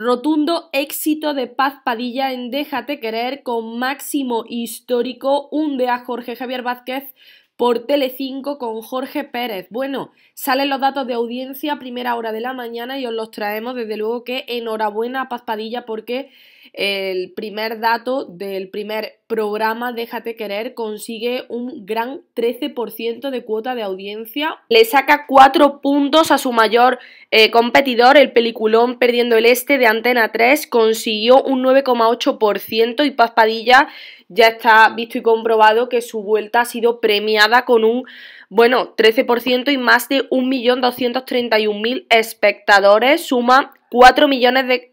Rotundo éxito de Paz Padilla en Déjate querer con máximo histórico un a Jorge Javier Vázquez por Telecinco con Jorge Pérez. Bueno, salen los datos de audiencia a primera hora de la mañana y os los traemos desde luego que enhorabuena a Paz Padilla porque el primer dato del primer programa Déjate Querer consigue un gran 13% de cuota de audiencia. Le saca 4 puntos a su mayor eh, competidor, el peliculón Perdiendo el Este de Antena 3, consiguió un 9,8% y Paz ya está visto y comprobado que su vuelta ha sido premiada con un, bueno, 13% y más de 1.231.000 espectadores. Suma 4 millones de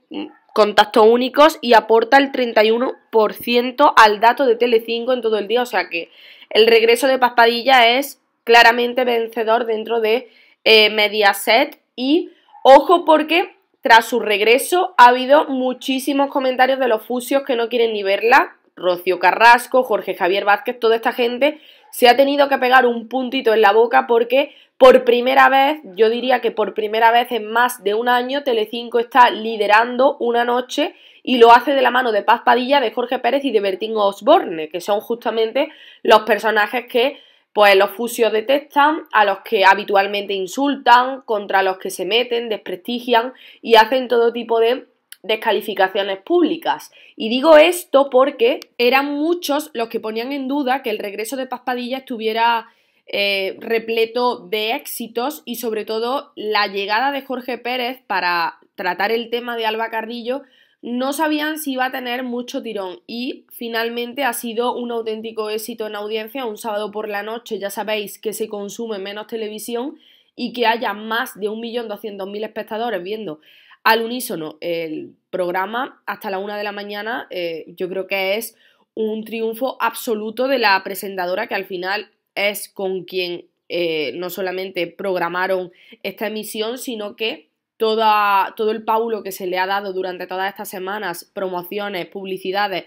contactos únicos y aporta el 31% al dato de Telecinco en todo el día. O sea que el regreso de Paspadilla es claramente vencedor dentro de eh, Mediaset y ojo porque tras su regreso ha habido muchísimos comentarios de los fusios que no quieren ni verla. Rocío Carrasco, Jorge Javier Vázquez, toda esta gente se ha tenido que pegar un puntito en la boca porque por primera vez, yo diría que por primera vez en más de un año, Telecinco está liderando una noche y lo hace de la mano de Paz Padilla, de Jorge Pérez y de Bertín Osborne, que son justamente los personajes que pues los fusios detestan, a los que habitualmente insultan, contra los que se meten, desprestigian y hacen todo tipo de descalificaciones públicas. Y digo esto porque eran muchos los que ponían en duda que el regreso de Paspadilla estuviera eh, repleto de éxitos y sobre todo la llegada de Jorge Pérez para tratar el tema de Alba Carrillo no sabían si iba a tener mucho tirón y finalmente ha sido un auténtico éxito en audiencia. Un sábado por la noche ya sabéis que se consume menos televisión y que haya más de 1.200.000 espectadores viendo al unísono el programa hasta la una de la mañana, eh, yo creo que es un triunfo absoluto de la presentadora que al final es con quien eh, no solamente programaron esta emisión, sino que toda, todo el paulo que se le ha dado durante todas estas semanas, promociones, publicidades,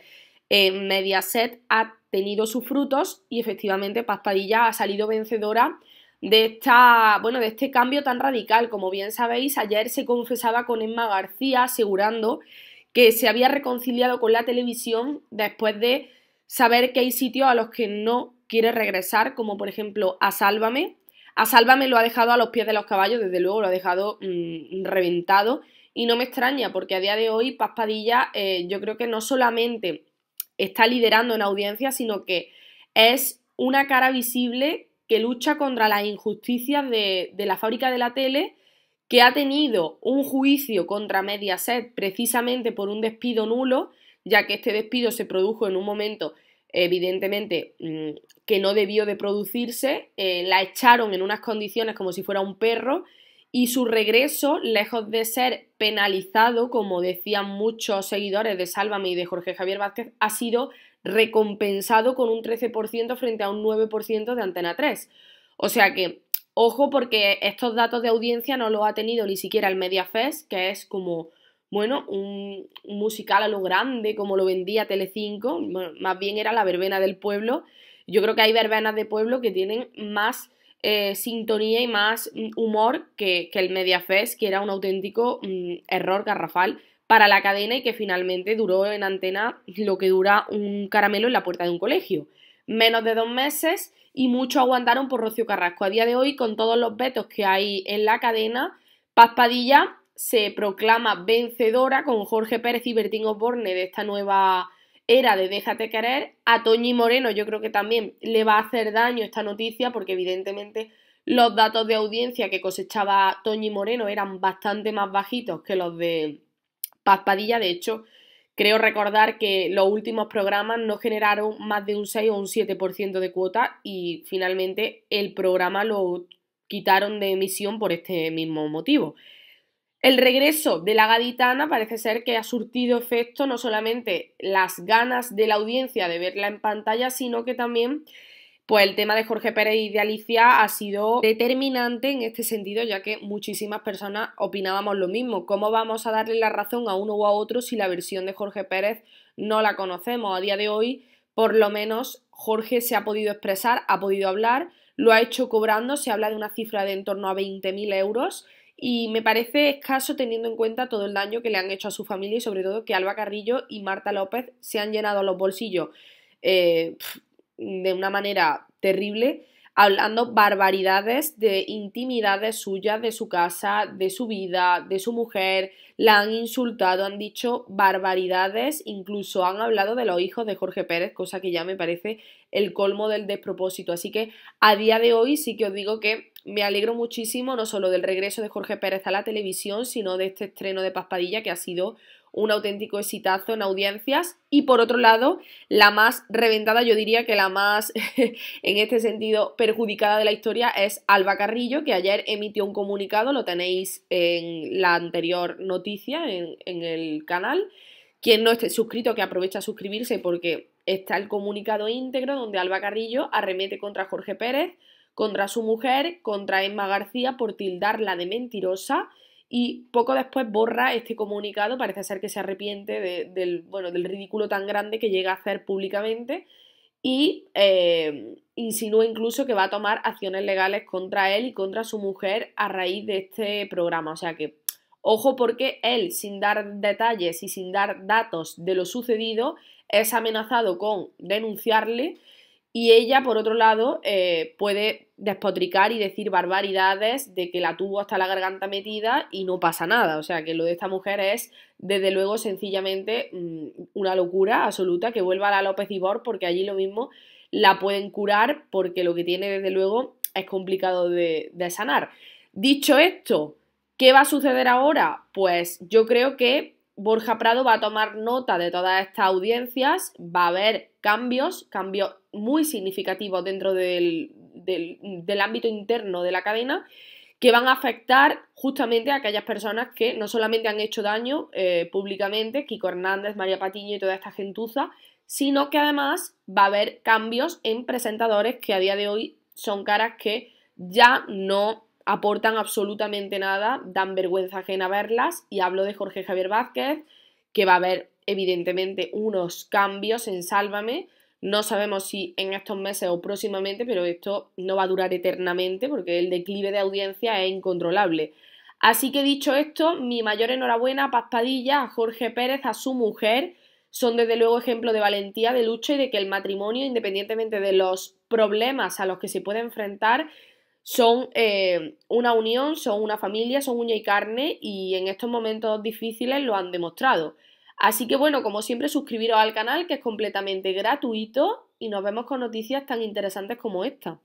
en Mediaset ha tenido sus frutos y efectivamente Pastadilla ha salido vencedora de esta, bueno, de este cambio tan radical. Como bien sabéis, ayer se confesaba con Emma García asegurando que se había reconciliado con la televisión después de saber que hay sitios a los que no quiere regresar, como por ejemplo a Sálvame. A Sálvame lo ha dejado a los pies de los caballos, desde luego lo ha dejado mm, reventado. Y no me extraña, porque a día de hoy Paspadilla eh, yo creo que no solamente está liderando en audiencia, sino que es una cara visible que lucha contra las injusticias de, de la fábrica de la tele, que ha tenido un juicio contra Mediaset precisamente por un despido nulo, ya que este despido se produjo en un momento evidentemente mm, que no debió de producirse, eh, la echaron en unas condiciones como si fuera un perro y su regreso, lejos de ser penalizado, como decían muchos seguidores de Sálvame y de Jorge Javier Vázquez, ha sido recompensado con un 13% frente a un 9% de Antena 3. O sea que, ojo porque estos datos de audiencia no los ha tenido ni siquiera el MediaFest, que es como bueno, un, musical a lo grande, como lo vendía Telecinco, más bien era la verbena del pueblo. Yo creo que hay verbenas de pueblo que tienen más eh, sintonía y más mm, humor que, que, el Fest, que era un auténtico mm, error garrafal para la cadena y que finalmente duró en antena lo que dura un caramelo en la puerta de un colegio. Menos de dos meses y mucho aguantaron por Rocio Carrasco. A día de hoy, con todos los vetos que hay en la cadena, paspadilla se proclama vencedora con Jorge Pérez y Bertín Osborne de esta nueva era de Déjate querer. A Toñi Moreno yo creo que también le va a hacer daño esta noticia porque evidentemente los datos de audiencia que cosechaba Toñi Moreno eran bastante más bajitos que los de Paz Padilla. De hecho, creo recordar que los últimos programas no generaron más de un 6 o un 7% de cuota y finalmente el programa lo quitaron de emisión por este mismo motivo. El regreso de la gaditana parece ser que ha surtido efecto no solamente las ganas de la audiencia de verla en pantalla, sino que también pues el tema de Jorge Pérez y de Alicia ha sido determinante en este sentido, ya que muchísimas personas opinábamos lo mismo. ¿Cómo vamos a darle la razón a uno u a otro si la versión de Jorge Pérez no la conocemos? A día de hoy, por lo menos, Jorge se ha podido expresar, ha podido hablar lo ha hecho cobrando, se habla de una cifra de en torno a 20.000 euros y me parece escaso teniendo en cuenta todo el daño que le han hecho a su familia y sobre todo que Alba Carrillo y Marta López se han llenado los bolsillos eh, de una manera terrible hablando barbaridades de intimidades suyas, de su casa, de su vida, de su mujer, la han insultado, han dicho barbaridades, incluso han hablado de los hijos de Jorge Pérez, cosa que ya me parece el colmo del despropósito. Así que a día de hoy sí que os digo que me alegro muchísimo no solo del regreso de Jorge Pérez a la televisión, sino de este estreno de Paspadilla que ha sido un auténtico exitazo en audiencias y por otro lado la más reventada, yo diría que la más en este sentido perjudicada de la historia es Alba Carrillo que ayer emitió un comunicado, lo tenéis en la anterior noticia en, el canal. Quien no esté suscrito que aprovecha a suscribirse porque está el comunicado íntegro donde Alba Carrillo arremete contra Jorge Pérez contra su mujer, contra Emma García por tildarla de mentirosa y poco después borra este comunicado, parece ser que se arrepiente del, bueno, del ridículo tan grande que llega a hacer públicamente y eh, insinúa incluso que va a tomar acciones legales contra él y contra su mujer a raíz de este programa. O sea que, ojo porque él, sin dar detalles y sin dar datos de lo sucedido, es amenazado con denunciarle y ella, por otro lado, eh, puede despotricar y decir barbaridades de que la tuvo hasta la garganta metida y no pasa nada. O sea, que lo de esta mujer es, desde luego, sencillamente mm, una locura absoluta que vuelva a la López Ibor porque allí lo mismo la pueden curar porque lo que tiene, desde luego, es complicado de sanar. Dicho esto, ¿qué va a suceder ahora? Pues yo creo que Borja Prado va a tomar nota de todas estas audiencias, va a haber cambios, cambios muy significativos dentro del, ámbito interno de la cadena que van a afectar justamente a aquellas personas que no solamente han hecho daño eh, públicamente, Kiko Hernández, María Patiño y toda esta gentuza, sino que además va a haber cambios en presentadores que a día de hoy son caras que ya no aportan absolutamente nada, dan vergüenza ajena verlas y hablo de Jorge Javier Vázquez, que va a haber evidentemente unos cambios en Sálvame. No sabemos si en estos meses o próximamente, pero esto no va a durar eternamente porque el declive de audiencia es incontrolable. Así que dicho esto, mi mayor enhorabuena a a Jorge Pérez, a su mujer. Son desde luego ejemplo de valentía, de lucha y de que el matrimonio, independientemente de los problemas a los que se puede enfrentar, son eh, una unión, son una familia, son uña y carne y en estos momentos difíciles lo han demostrado. Así que bueno, como siempre, suscribiros al canal que es completamente gratuito y nos vemos con noticias tan interesantes como esta.